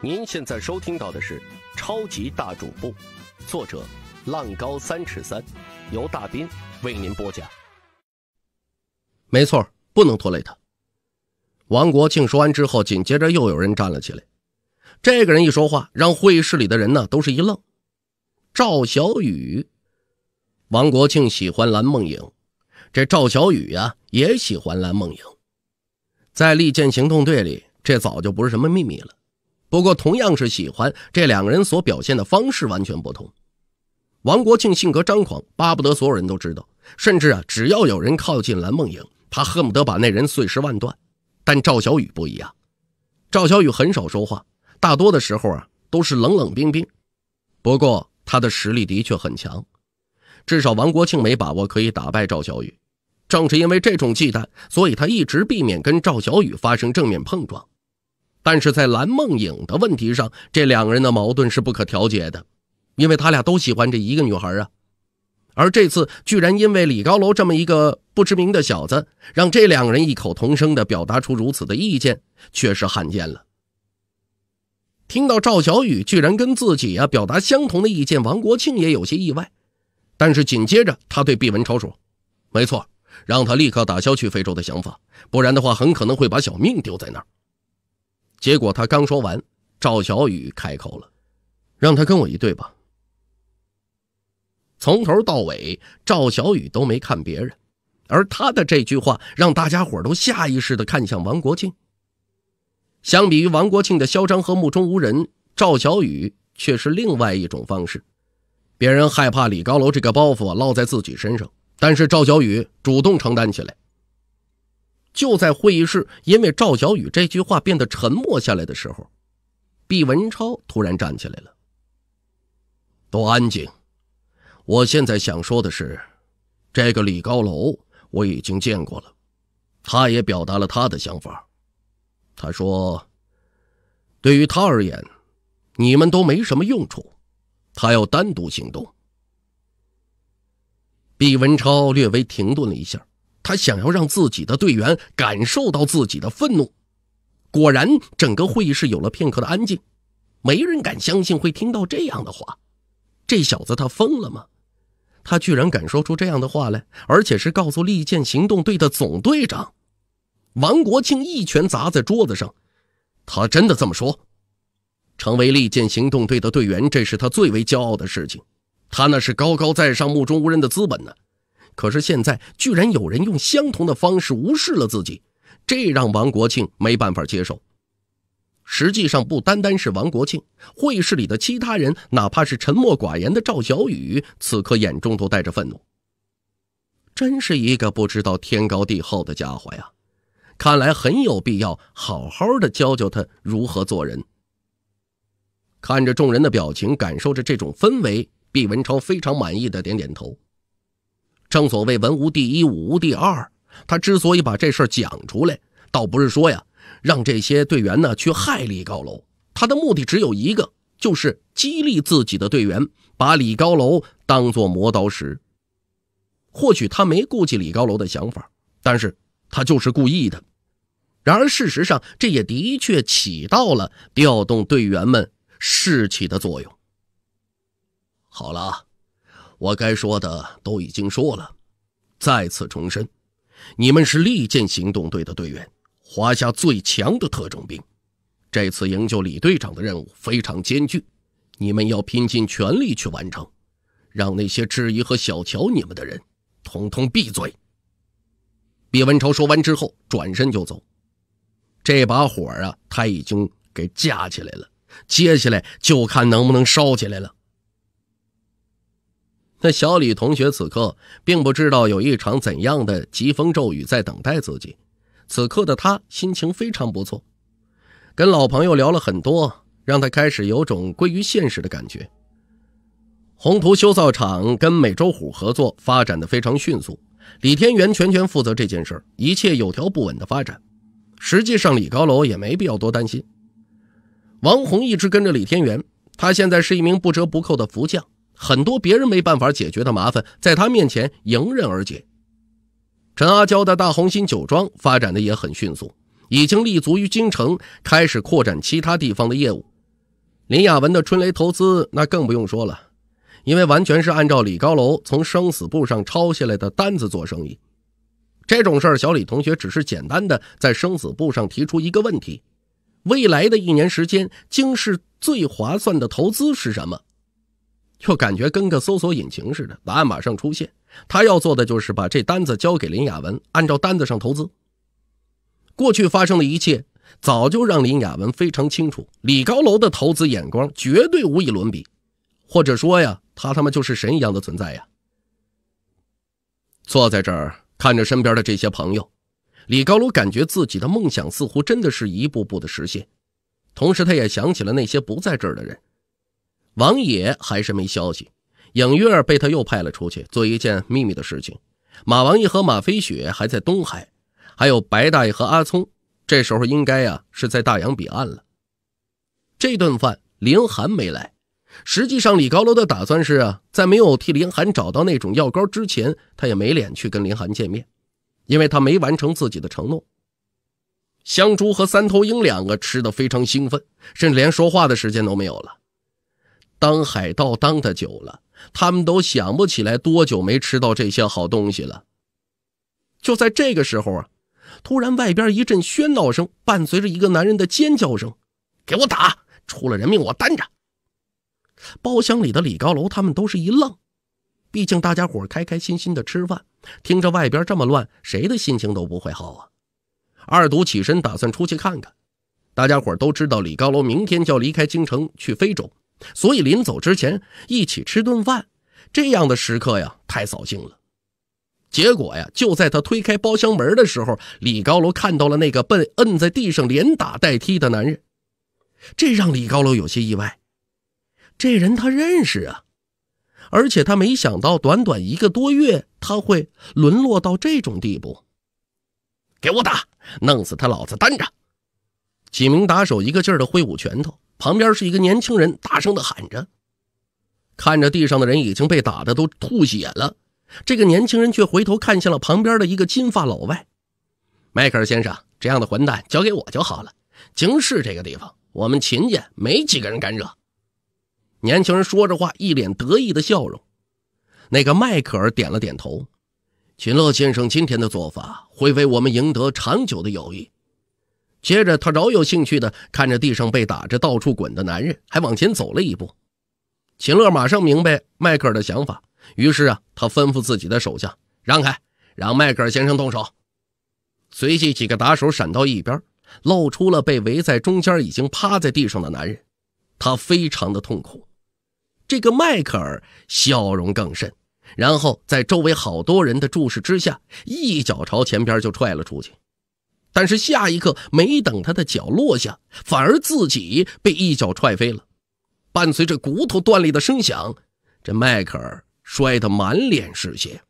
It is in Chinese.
您现在收听到的是《超级大主播》，作者浪高三尺三，由大斌为您播讲。没错，不能拖累他。王国庆说完之后，紧接着又有人站了起来。这个人一说话，让会议室里的人呢都是一愣。赵小雨，王国庆喜欢蓝梦影，这赵小雨呀也喜欢蓝梦影，在利剑行动队里，这早就不是什么秘密了。不过，同样是喜欢这两个人，所表现的方式完全不同。王国庆性格张狂，巴不得所有人都知道，甚至啊，只要有人靠近蓝梦莹，他恨不得把那人碎尸万段。但赵小雨不一样，赵小雨很少说话，大多的时候啊都是冷冷冰冰。不过他的实力的确很强，至少王国庆没把握可以打败赵小雨。正是因为这种忌惮，所以他一直避免跟赵小雨发生正面碰撞。但是在蓝梦影的问题上，这两个人的矛盾是不可调解的，因为他俩都喜欢这一个女孩啊。而这次居然因为李高楼这么一个不知名的小子，让这两个人异口同声地表达出如此的意见，确实罕见了。听到赵小雨居然跟自己啊表达相同的意见，王国庆也有些意外。但是紧接着，他对毕文超说：“没错，让他立刻打消去非洲的想法，不然的话，很可能会把小命丢在那儿。”结果他刚说完，赵小雨开口了：“让他跟我一队吧。”从头到尾，赵小雨都没看别人，而他的这句话让大家伙都下意识地看向王国庆。相比于王国庆的嚣张和目中无人，赵小雨却是另外一种方式。别人害怕李高楼这个包袱落在自己身上，但是赵小雨主动承担起来。就在会议室因为赵小雨这句话变得沉默下来的时候，毕文超突然站起来了。都安静！我现在想说的是，这个李高楼我已经见过了，他也表达了他的想法。他说：“对于他而言，你们都没什么用处，他要单独行动。”毕文超略微停顿了一下。他想要让自己的队员感受到自己的愤怒，果然，整个会议室有了片刻的安静。没人敢相信会听到这样的话。这小子他疯了吗？他居然敢说出这样的话来，而且是告诉利剑行动队的总队长王国庆一拳砸在桌子上。他真的这么说？成为利剑行动队的队员，这是他最为骄傲的事情。他那是高高在上、目中无人的资本呢。可是现在，居然有人用相同的方式无视了自己，这让王国庆没办法接受。实际上，不单单是王国庆，会议室里的其他人，哪怕是沉默寡言的赵小雨，此刻眼中都带着愤怒。真是一个不知道天高地厚的家伙呀！看来很有必要好好的教教他如何做人。看着众人的表情，感受着这种氛围，毕文超非常满意的点点头。正所谓文无第一，武无第二。他之所以把这事讲出来，倒不是说呀，让这些队员呢去害李高楼。他的目的只有一个，就是激励自己的队员，把李高楼当做磨刀石。或许他没顾及李高楼的想法，但是他就是故意的。然而事实上，这也的确起到了调动队员们士气的作用。好了。我该说的都已经说了，再次重申，你们是利剑行动队的队员，华夏最强的特种兵。这次营救李队长的任务非常艰巨，你们要拼尽全力去完成，让那些质疑和小瞧你们的人统统闭嘴。毕文超说完之后，转身就走。这把火啊，他已经给架起来了，接下来就看能不能烧起来了。那小李同学此刻并不知道有一场怎样的疾风骤雨在等待自己，此刻的他心情非常不错，跟老朋友聊了很多，让他开始有种归于现实的感觉。宏图修造厂跟美洲虎合作发展的非常迅速，李天元全权负责这件事一切有条不紊的发展。实际上，李高楼也没必要多担心。王红一直跟着李天元，他现在是一名不折不扣的福将。很多别人没办法解决的麻烦，在他面前迎刃而解。陈阿娇的大红心酒庄发展的也很迅速，已经立足于京城，开始扩展其他地方的业务。林雅文的春雷投资那更不用说了，因为完全是按照李高楼从生死簿上抄下来的单子做生意。这种事儿，小李同学只是简单的在生死簿上提出一个问题：未来的一年时间，京市最划算的投资是什么？就感觉跟个搜索引擎似的，答案马上出现。他要做的就是把这单子交给林雅文，按照单子上投资。过去发生的一切早就让林雅文非常清楚，李高楼的投资眼光绝对无以伦比，或者说呀，他他妈就是神一样的存在呀。坐在这儿看着身边的这些朋友，李高楼感觉自己的梦想似乎真的是一步步的实现，同时他也想起了那些不在这儿的人。王野还是没消息，影月儿被他又派了出去做一件秘密的事情。马王爷和马飞雪还在东海，还有白大爷和阿聪，这时候应该啊是在大洋彼岸了。这顿饭林寒没来，实际上李高楼的打算是啊，在没有替林寒找到那种药膏之前，他也没脸去跟林寒见面，因为他没完成自己的承诺。香珠和三头鹰两个吃得非常兴奋，甚至连说话的时间都没有了。当海盗当的久了，他们都想不起来多久没吃到这些好东西了。就在这个时候啊，突然外边一阵喧闹声，伴随着一个男人的尖叫声：“给我打！出了人命，我担着！”包厢里的李高楼他们都是一愣，毕竟大家伙开开心心的吃饭，听着外边这么乱，谁的心情都不会好啊。二独起身打算出去看看，大家伙都知道李高楼明天就要离开京城去非洲。所以临走之前一起吃顿饭，这样的时刻呀太扫兴了。结果呀，就在他推开包厢门的时候，李高楼看到了那个被摁在地上连打带踢的男人，这让李高楼有些意外。这人他认识啊，而且他没想到短短一个多月他会沦落到这种地步。给我打，弄死他！老子单着。几名打手一个劲儿的挥舞拳头。旁边是一个年轻人，大声的喊着：“看着地上的人已经被打的都吐血了。”这个年轻人却回头看向了旁边的一个金发老外，迈克尔先生：“这样的混蛋交给我就好了。京市这个地方，我们秦家没几个人敢惹。”年轻人说着话，一脸得意的笑容。那个迈克尔点了点头：“秦乐先生今天的做法会为我们赢得长久的友谊。”接着，他饶有兴趣地看着地上被打着到处滚的男人，还往前走了一步。秦乐马上明白迈克尔的想法，于是啊，他吩咐自己的手下让开，让迈克尔先生动手。随即，几个打手闪到一边，露出了被围在中间、已经趴在地上的男人。他非常的痛苦。这个迈克尔笑容更甚，然后在周围好多人的注视之下，一脚朝前边就踹了出去。但是下一刻，没等他的脚落下，反而自己被一脚踹飞了，伴随着骨头断裂的声响，这迈克尔摔得满脸是血。